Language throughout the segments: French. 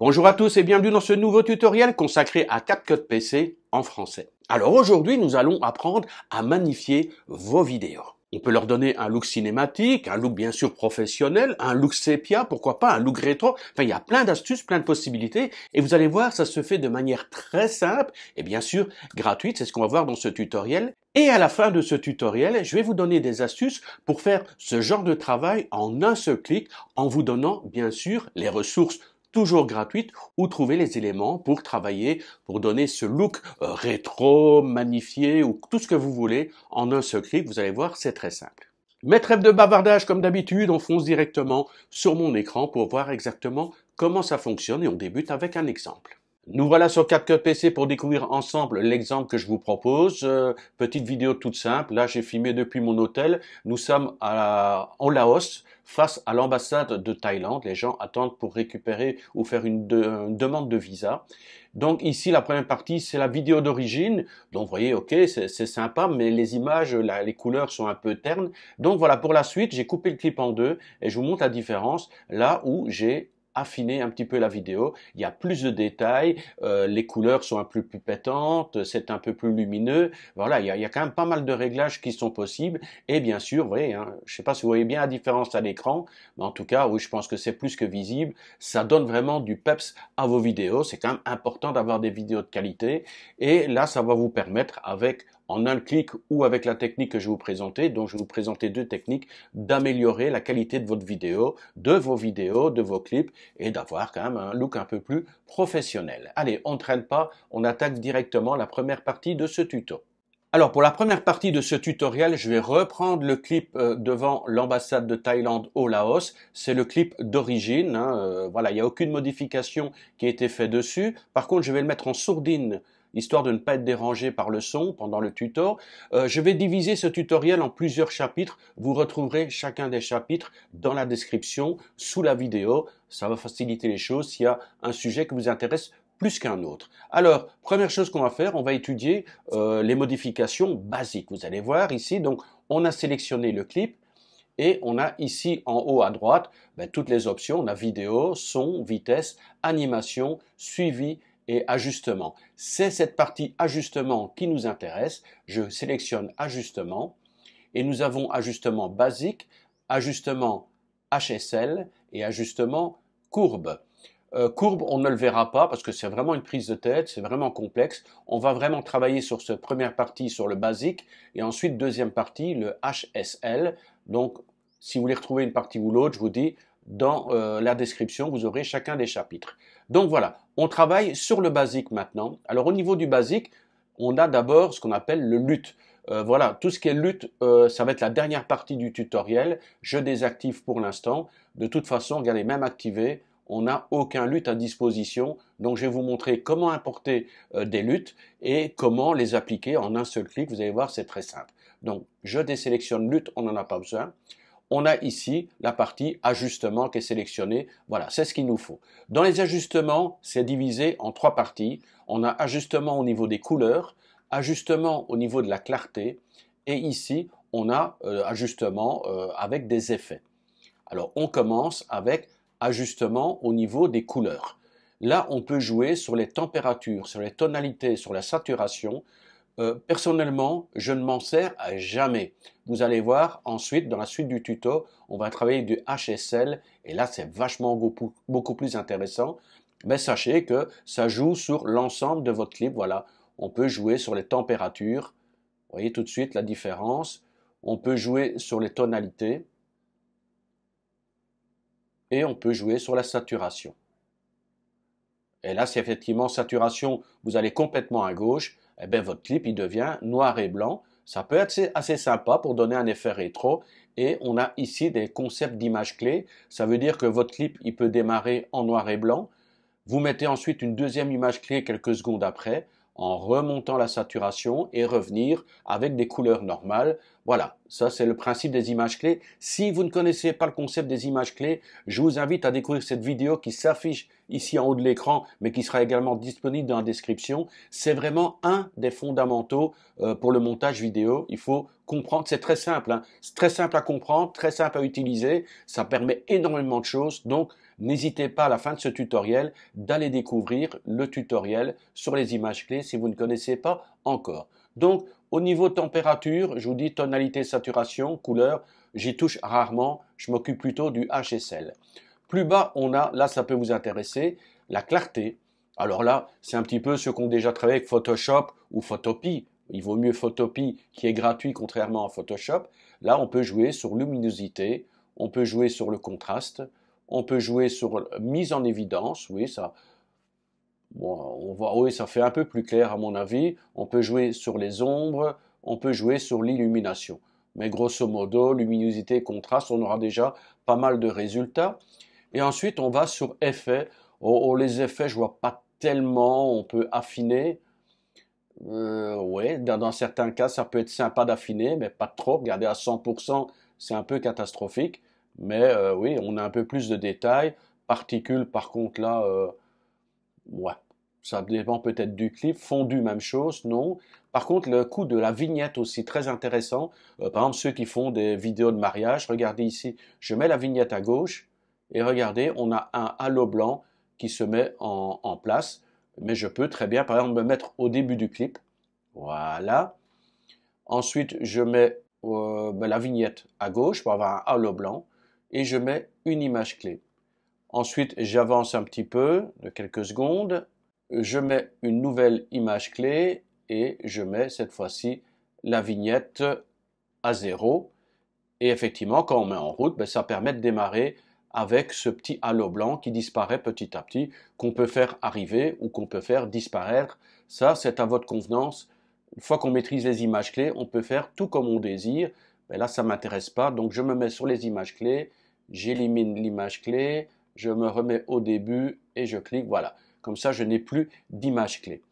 Bonjour à tous et bienvenue dans ce nouveau tutoriel consacré à CapCut PC en français. Alors aujourd'hui, nous allons apprendre à magnifier vos vidéos. On peut leur donner un look cinématique, un look bien sûr professionnel, un look sépia, pourquoi pas un look rétro. Enfin, il y a plein d'astuces, plein de possibilités et vous allez voir, ça se fait de manière très simple et bien sûr gratuite, c'est ce qu'on va voir dans ce tutoriel. Et à la fin de ce tutoriel, je vais vous donner des astuces pour faire ce genre de travail en un seul clic en vous donnant bien sûr les ressources toujours gratuite, ou trouver les éléments pour travailler, pour donner ce look euh, rétro, magnifié ou tout ce que vous voulez en un seul clic. Vous allez voir, c'est très simple. Mes trêves de bavardage, comme d'habitude, on fonce directement sur mon écran pour voir exactement comment ça fonctionne et on débute avec un exemple. Nous voilà sur CapCut PC pour découvrir ensemble l'exemple que je vous propose. Euh, petite vidéo toute simple. Là, j'ai filmé depuis mon hôtel. Nous sommes à, en Laos face à l'ambassade de Thaïlande. Les gens attendent pour récupérer ou faire une, demande de visa. Donc ici, la première partie, c'est la vidéo d'origine. Donc vous voyez, ok, c'est sympa, mais les images, les couleurs sont un peu ternes. Donc voilà, pour la suite, j'ai coupé le clip en deux et je vous montre la différence là où j'ai affiner un petit peu la vidéo. Il y a plus de détails, euh, les couleurs sont un peu plus pétantes, c'est un peu plus lumineux. Voilà, il y, a, quand même pas mal de réglages qui sont possibles. Et bien sûr, vous voyez, hein, je ne sais pas si vous voyez bien la différence à l'écran, mais en tout cas, oui, je pense que c'est plus que visible. Ça donne vraiment du peps à vos vidéos. C'est quand même important d'avoir des vidéos de qualité. Et là, ça va vous permettre avec en un clic ou avec la technique que je vais vous présenter, dont je vais vous présenter deux techniques, d'améliorer la qualité de votre vidéo, de vos vidéos, de vos clips et d'avoir quand même un look un peu plus professionnel. Allez, on ne traîne pas, on attaque directement la première partie de ce tuto. Alors pour la première partie de ce tutoriel, je vais reprendre le clip euh, devant l'ambassade de Thaïlande au Laos. C'est le clip d'origine, hein, euh, voilà, il n'y a aucune modification qui a été faite dessus. Par contre, je vais le mettre en sourdine histoire de ne pas être dérangé par le son pendant le tutor. Euh, je vais diviser ce tutoriel en plusieurs chapitres. Vous retrouverez chacun des chapitres dans la description, sous la vidéo. Ça va faciliter les choses s'il y a un sujet qui vous intéresse plus qu'un autre. Alors, première chose qu'on va faire, on va étudier euh, les modifications basiques. Vous allez voir ici, donc on a sélectionné le clip et on a ici en haut à droite ben, toutes les options. On a vidéo, son, vitesse, animation, suivi, et ajustement. C'est cette partie ajustement qui nous intéresse. Je sélectionne ajustement et nous avons ajustement basique, ajustement HSL et ajustement courbe. Euh, courbe, on ne le verra pas parce que c'est vraiment une prise de tête, c'est vraiment complexe. On va vraiment travailler sur cette première partie, sur le basique, et ensuite deuxième partie, le HSL. Donc, si vous voulez retrouver une partie ou l'autre, je vous dis, dans euh, la description, vous aurez chacun des chapitres. Donc voilà, on travaille sur le basique maintenant. Alors au niveau du basique, on a d'abord ce qu'on appelle le lutte. Euh, voilà, tout ce qui est lutte, euh, ça va être la dernière partie du tutoriel. Je désactive pour l'instant. De toute façon, regardez, même activé, on n'a aucun lutte à disposition. Donc je vais vous montrer comment importer des luttes et comment les appliquer en un seul clic. Vous allez voir, c'est très simple. Donc je désélectionne lutte, on n'en a pas besoin on a ici la partie ajustement qui est sélectionnée. Voilà, c'est ce qu'il nous faut. Dans les ajustements, c'est divisé en trois parties. On a ajustement au niveau des couleurs, ajustement au niveau de la clarté, et ici, on a euh, ajustement euh, avec des effets. Alors, on commence avec ajustement au niveau des couleurs. Là, on peut jouer sur les températures, sur les tonalités, sur la saturation, euh, personnellement, je ne m'en sers à jamais. Vous allez voir ensuite, dans la suite du tuto, on va travailler du HSL et là, c'est vachement beaucoup, plus intéressant. Mais sachez que ça joue sur l'ensemble de votre clip. Voilà, on peut jouer sur les températures. Vous voyez tout de suite la différence. On peut jouer sur les tonalités. Et on peut jouer sur la saturation. Et là, c'est effectivement saturation, vous allez complètement à gauche eh bien, votre clip, il devient noir et blanc. Ça peut être assez sympa pour donner un effet rétro. Et on a ici des concepts d'image clé. Ça veut dire que votre clip, il peut démarrer en noir et blanc. Vous mettez ensuite une deuxième image clé quelques secondes après en remontant la saturation et revenir avec des couleurs normales. Voilà, ça c'est le principe des images clés. Si vous ne connaissez pas le concept des images clés, je vous invite à découvrir cette vidéo qui s'affiche ici en haut de l'écran, mais qui sera également disponible dans la description. C'est vraiment un des fondamentaux euh, pour le montage vidéo. Il faut comprendre, c'est très simple, hein. c'est très simple à comprendre, très simple à utiliser, ça permet énormément de choses. Donc N'hésitez pas à la fin de ce tutoriel d'aller découvrir le tutoriel sur les images clés si vous ne connaissez pas encore. Donc au niveau température, je vous dis tonalité, saturation, couleur, j'y touche rarement, je m'occupe plutôt du HSL. Plus bas on a, là ça peut vous intéresser, la clarté. Alors là, c'est un petit peu ce qu'on a déjà travaillé avec Photoshop ou Photopie. Il vaut mieux Photopie qui est gratuit contrairement à Photoshop. Là, on peut jouer sur luminosité, on peut jouer sur le contraste, on peut jouer sur mise en évidence, oui, ça, on voit, ça fait un peu plus clair à mon avis. On peut jouer sur les ombres, on peut jouer sur l'illumination. Mais grosso modo, luminosité, contraste, on aura déjà pas mal de résultats. Et ensuite, on va sur effets. Oh, oh, les effets, je vois pas tellement, on peut affiner. Euh, oui, dans, certains cas, ça peut être sympa d'affiner, mais pas trop. Regardez, à 100%, c'est un peu catastrophique. Mais euh, oui, on a un peu plus de détails. Particules, par contre, là, euh, ouais, ça dépend peut-être du clip. Fondu, même chose, non. Par contre, le coût de la vignette aussi, très intéressant. Euh, par exemple, ceux qui font des vidéos de mariage, regardez ici, je mets la vignette à gauche et regardez, on a un halo blanc qui se met en, en place. Mais je peux très bien, par exemple, me mettre au début du clip. Voilà. Ensuite, je mets euh, ben, la vignette à gauche pour avoir un halo blanc et je mets une image clé. Ensuite, j'avance un petit peu de quelques secondes, je mets une nouvelle image clé et je mets cette fois-ci la vignette à zéro. Et effectivement, quand on met en route, ben, ça permet de démarrer avec ce petit halo blanc qui disparaît petit à petit, qu'on peut faire arriver ou qu'on peut faire disparaître. Ça, c'est à votre convenance. Une fois qu'on maîtrise les images clés, on peut faire tout comme on désire là, ça ne m'intéresse pas. Donc, je me mets sur les images clés, j'élimine l'image clé, je me remets au début et je clique. Voilà. Comme ça, je n'ai plus d'image clé.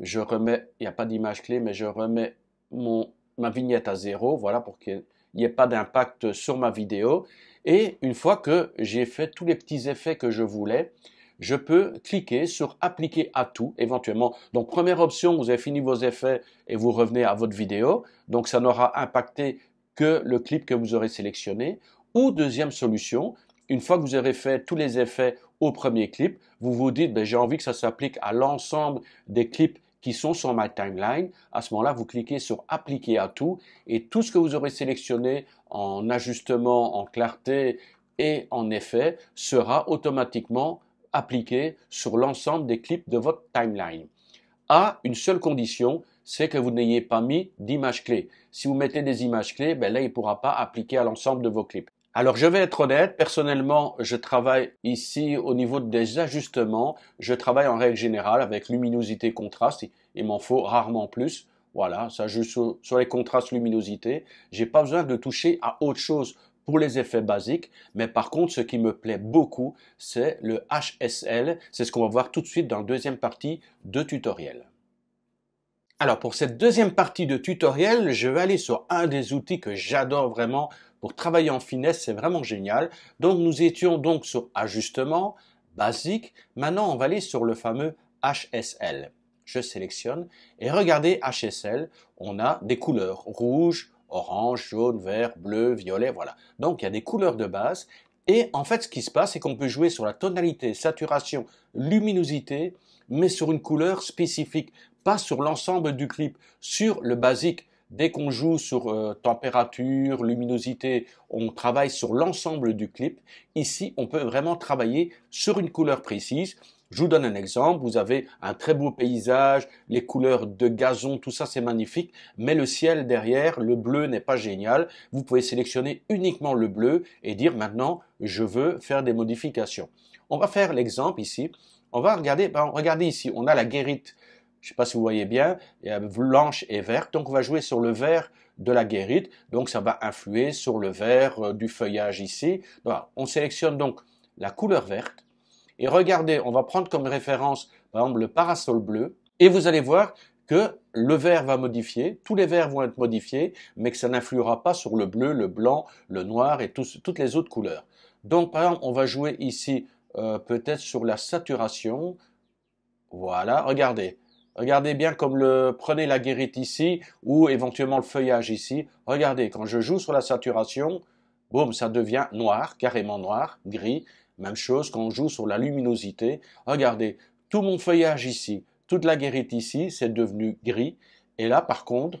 Je remets, il n'y a pas d'image clé, mais je remets ma vignette à zéro. Voilà, pour qu'il n'y ait pas d'impact sur ma vidéo. Et une fois que j'ai fait tous les petits effets que je voulais, je peux cliquer sur appliquer à tout éventuellement. Donc première option, vous avez fini vos effets et vous revenez à votre vidéo. Donc ça n'aura impacté que le clip que vous aurez sélectionné. Ou deuxième solution, une fois que vous aurez fait tous les effets au premier clip, vous vous dites ben, j'ai envie que ça s'applique à l'ensemble des clips qui sont sur ma timeline. À ce moment-là, vous cliquez sur appliquer à tout et tout ce que vous aurez sélectionné en ajustement, en clarté et en effet sera automatiquement appliquer sur l'ensemble des clips de votre timeline. À une seule condition, c'est que vous n'ayez pas mis d'image clés. Si vous mettez des images clés, ben là, il ne pourra pas appliquer à l'ensemble de vos clips. Alors je vais être honnête, personnellement je travaille ici au niveau des ajustements, je travaille en règle générale avec luminosité contraste, il m'en faut rarement plus. Voilà, ça juste sur les contrastes luminosité, j'ai pas besoin de toucher à autre chose les effets basiques. Mais par contre, ce qui me plaît beaucoup, c'est le HSL. C'est ce qu'on va voir tout de suite dans la deuxième partie de tutoriel. Alors pour cette deuxième partie de tutoriel, je vais aller sur un des outils que j'adore vraiment pour travailler en finesse, c'est vraiment génial. Donc nous étions donc sur ajustement, basique. Maintenant on va aller sur le fameux HSL. Je sélectionne et regardez HSL, on a des couleurs rouge, orange, jaune, vert, bleu, violet, voilà. Donc il y a des couleurs de base. Et en fait, ce qui se passe, c'est qu'on peut jouer sur la tonalité, saturation, luminosité, mais sur une couleur spécifique, pas sur l'ensemble du clip, sur le basique. Dès qu'on joue sur euh, température, luminosité, on travaille sur l'ensemble du clip. Ici, on peut vraiment travailler sur une couleur précise. Je vous donne un exemple, vous avez un très beau paysage, les couleurs de gazon, tout ça c'est magnifique, mais le ciel derrière, le bleu n'est pas génial. Vous pouvez sélectionner uniquement le bleu et dire maintenant je veux faire des modifications. On va faire l'exemple ici. On va regarder, ben, regardez ici, on a la guérite, je ne sais pas si vous voyez bien, blanche et verte. Donc on va jouer sur le vert de la guérite, donc ça va influer sur le vert euh, du feuillage ici. Voilà. On sélectionne donc la couleur verte et regardez, on va prendre comme référence, par exemple, le parasol bleu. Et vous allez voir que le vert va modifier, tous les verts vont être modifiés, mais que ça n'influera pas sur le bleu, le blanc, le noir et toutes les autres couleurs. Donc, par exemple, on va jouer ici euh, peut-être sur la saturation. Voilà, regardez. Regardez bien comme le prenez la guérite ici ou éventuellement le feuillage ici. Regardez, quand je joue sur la saturation, boum, ça devient noir, carrément noir, gris. Même chose quand on joue sur la luminosité. Regardez, tout mon feuillage ici, toute la guérite ici, c'est devenu gris. Et là, par contre,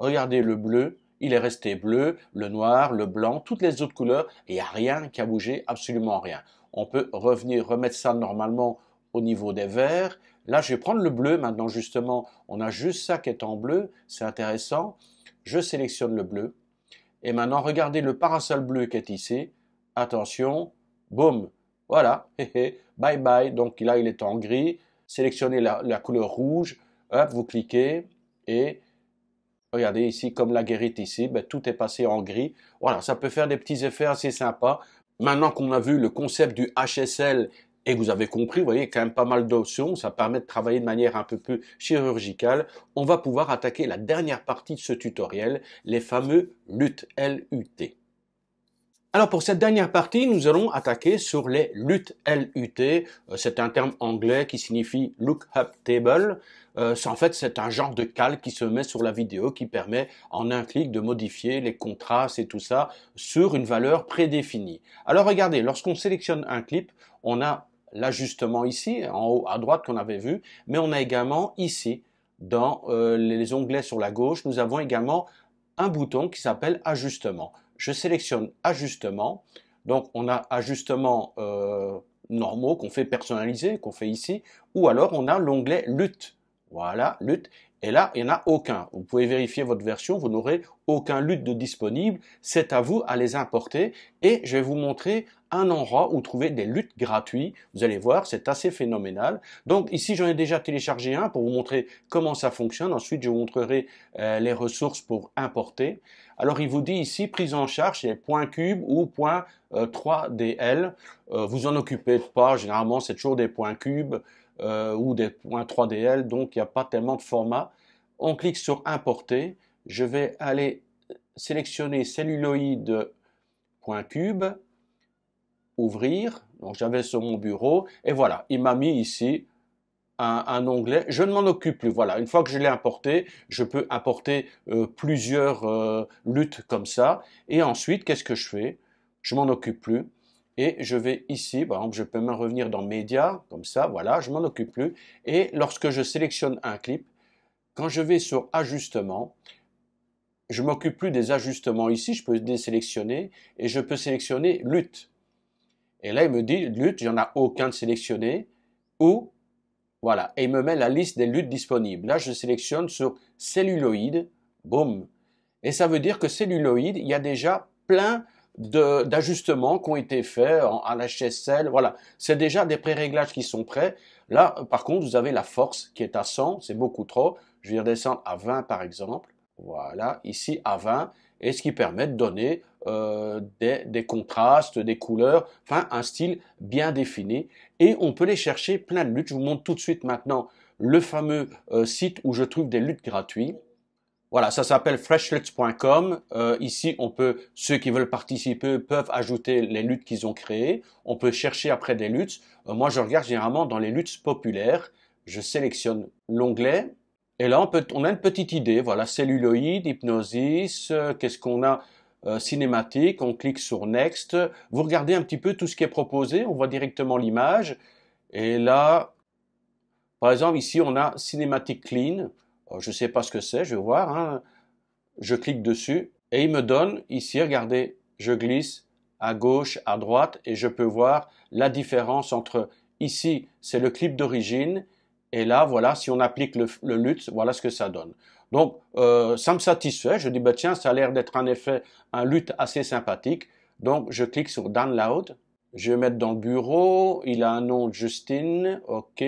regardez le bleu, il est resté bleu, le noir, le blanc, toutes les autres couleurs, il n'y a rien qui a bougé, absolument rien. On peut revenir, remettre ça normalement au niveau des verts. Là, je vais prendre le bleu maintenant, justement. On a juste ça qui est en bleu, c'est intéressant. Je sélectionne le bleu. Et maintenant, regardez le parasol bleu qui est ici. Attention, boum, voilà, bye bye. Donc là, il est en gris. Sélectionnez la, couleur rouge. Hop, vous cliquez et regardez ici, comme la guérite ici, ben, tout est passé en gris. Voilà, ça peut faire des petits effets assez sympas. Maintenant qu'on a vu le concept du HSL et que vous avez compris, vous voyez, quand même pas mal d'options, ça permet de travailler de manière un peu plus chirurgicale. On va pouvoir attaquer la dernière partie de ce tutoriel, les fameux LUT, l alors pour cette dernière partie, nous allons attaquer sur les LUT, euh, C'est un terme anglais qui signifie Lookup Table. Euh, en fait, c'est un genre de calque qui se met sur la vidéo qui permet en un clic de modifier les contrastes et tout ça sur une valeur prédéfinie. Alors regardez, lorsqu'on sélectionne un clip, on a l'ajustement ici, en haut à droite qu'on avait vu, mais on a également ici, dans euh, les onglets sur la gauche, nous avons également un bouton qui s'appelle ajustement je sélectionne ajustement. Donc on a Ajustement euh, normaux qu'on fait personnaliser, qu'on fait ici, ou alors on a l'onglet lutte. Voilà, lutte. Et là, il n'y en a aucun. Vous pouvez vérifier votre version, vous n'aurez aucun lutte de disponible. C'est à vous à les importer. Et je vais vous montrer un endroit où trouver des luttes gratuites. Vous allez voir, c'est assez phénoménal. Donc ici, j'en ai déjà téléchargé un pour vous montrer comment ça fonctionne. Ensuite, je vous montrerai euh, les ressources pour importer. Alors, il vous dit ici, prise en charge, c'est point .cube ou point 3DL. Euh, euh, vous en occupez pas, généralement, c'est toujours des points cubes. Euh, ou des points 3DL, donc il n'y a pas tellement de format, On clique sur Importer. Je vais aller sélectionner celluloïde.cube, ouvrir. Donc j'avais sur mon bureau et voilà, il m'a mis ici un, onglet. Je ne m'en occupe plus. Voilà, une fois que je l'ai importé, je peux importer euh, plusieurs euh, luttes comme ça. Et ensuite, qu'est-ce que je fais Je m'en occupe plus. Et je vais ici, par exemple, je peux même revenir dans Médias, comme ça, voilà, je m'en occupe plus. Et lorsque je sélectionne un clip, quand je vais sur ajustement, je m'occupe plus des ajustements ici, je peux désélectionner et je peux sélectionner lutte. Et là, il me dit lutte, il n'y en a aucun de sélectionné ou voilà, et il me met la liste des luttes disponibles. Là, je sélectionne sur celluloïde, boum. Et ça veut dire que celluloïde, il y a déjà plein d'ajustements qui ont été faits à la HSL. Voilà, c'est déjà des pré-réglages qui sont prêts. Là, par contre, vous avez la force qui est à 100, c'est beaucoup trop. Je vais redescendre à 20 par exemple. Voilà, ici à 20, et ce qui permet de donner euh, des, contrastes, des couleurs, enfin un style bien défini. Et on peut les chercher plein de luttes. Je vous montre tout de suite maintenant le fameux euh, site où je trouve des luttes gratuites. Voilà, ça s'appelle freshlutz.com. Euh, ici, on peut, ceux qui veulent participer peuvent ajouter les luttes qu'ils ont créées. On peut chercher après des luttes. Euh, moi, je regarde généralement dans les luttes populaires. Je sélectionne l'onglet. Et là, on, peut, on a une petite idée. Voilà, celluloïde, hypnosis, euh, qu'est-ce qu'on a cinématique, on clique sur Next, vous regardez un petit peu tout ce qui est proposé, on voit directement l'image, et là, par exemple, ici, on a Cinématique Clean. Euh, je ne sais pas ce que c'est, je vais voir. Hein. Je clique dessus et il me donne ici, regardez, je glisse à gauche, à droite et je peux voir la différence entre ici, c'est le clip d'origine et là, voilà, si on applique le, le LUT, voilà ce que ça donne. Donc, euh, ça me satisfait. Je dis, bah, tiens, ça a l'air d'être en effet un LUT assez sympathique. Donc, je clique sur Download. Je vais mettre dans le bureau. Il a un nom Justine. OK.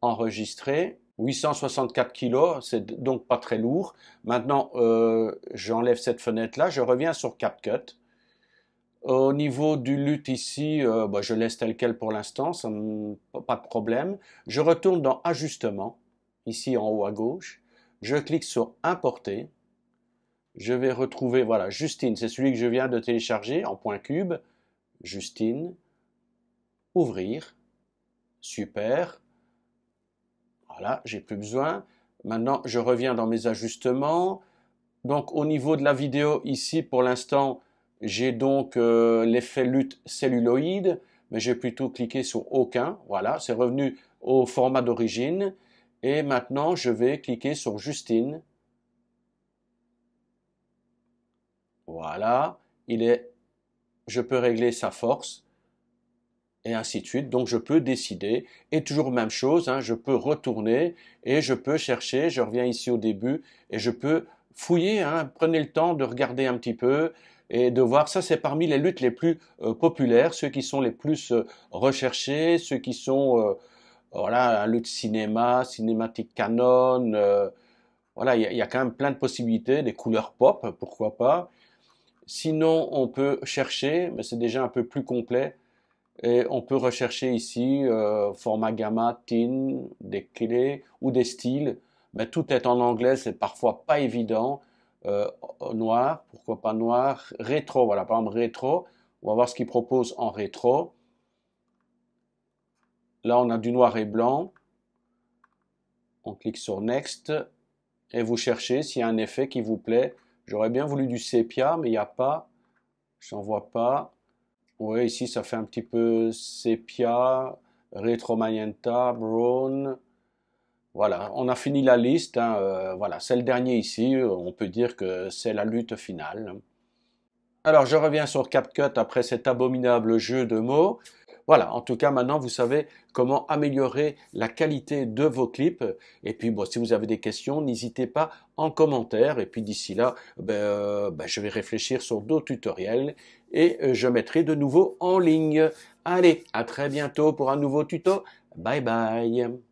Enregistrer. 864 kg, c'est donc pas très lourd. Maintenant, euh, j'enlève cette fenêtre-là, je reviens sur CapCut. Au niveau du lutte ici, euh, bah, je laisse tel quel pour l'instant, pas de problème. Je retourne dans Ajustement, ici en haut à gauche. Je clique sur Importer. Je vais retrouver, voilà, Justine, c'est celui que je viens de télécharger en point cube. Justine, Ouvrir, Super, voilà, j'ai plus besoin. Maintenant, je reviens dans mes ajustements. Donc, au niveau de la vidéo, ici, pour l'instant, j'ai donc euh, l'effet lutte celluloïde, mais j'ai plutôt cliqué sur aucun. Voilà, c'est revenu au format d'origine. Et maintenant, je vais cliquer sur Justine. Voilà, il est, je peux régler sa force et ainsi de suite. Donc je peux décider, et toujours même chose, hein, je peux retourner et je peux chercher, je reviens ici au début, et je peux fouiller, hein, prenez le temps de regarder un petit peu et de voir, ça c'est parmi les luttes les plus euh, populaires, ceux qui sont les plus euh, recherchés, ceux qui sont, euh, voilà, un lutte cinéma, cinématique canon, voilà, il y, a quand même plein de possibilités, des couleurs pop, pourquoi pas. Sinon, on peut chercher, mais c'est déjà un peu plus complet, et on peut rechercher ici euh, format gamma, tin, des clés ou des styles. Mais tout est en anglais, c'est parfois pas évident. Euh, noir, pourquoi pas noir, rétro, voilà, par exemple rétro, on va voir ce qu'il propose en rétro. Là, on a du noir et blanc. On clique sur Next et vous cherchez s'il y a un effet qui vous plaît. J'aurais bien voulu du sépia, mais il n'y a pas. Je n'en vois pas. Oui, ici, ça fait un petit peu Sepia, rétro magenta, brown. Voilà, on a fini la liste. Hein, euh, voilà, c'est le dernier ici. Euh, on peut dire que c'est la lutte finale. Alors, je reviens sur CapCut après cet abominable jeu de mots. Voilà, en tout cas, maintenant, vous savez comment améliorer la qualité de vos clips. Et puis, si vous avez des questions, n'hésitez pas en commentaire. Et puis, d'ici là, ben, euh, ben, je vais réfléchir sur d'autres tutoriels et euh, je mettrai de nouveau en ligne. Allez, à très bientôt pour un nouveau tuto. Bye bye.